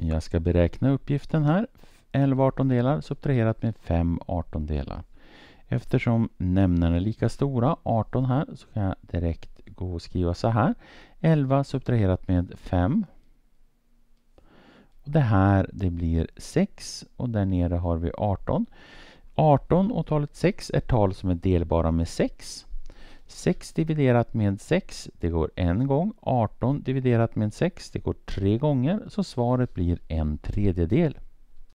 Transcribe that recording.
Jag ska beräkna uppgiften här. 11 artondelar subtraherat med 5 artondelar. Eftersom nämnderna är lika stora, 18 här, så kan jag direkt gå och skriva så här. 11 subtraherat med 5. Och det här det blir 6 och där nere har vi 18. 18 och talet 6 är tal som är delbara med 6. 6 dividerat med 6, det går en gång. 18 dividerat med 6, det går tre gånger. Så svaret blir en tredjedel.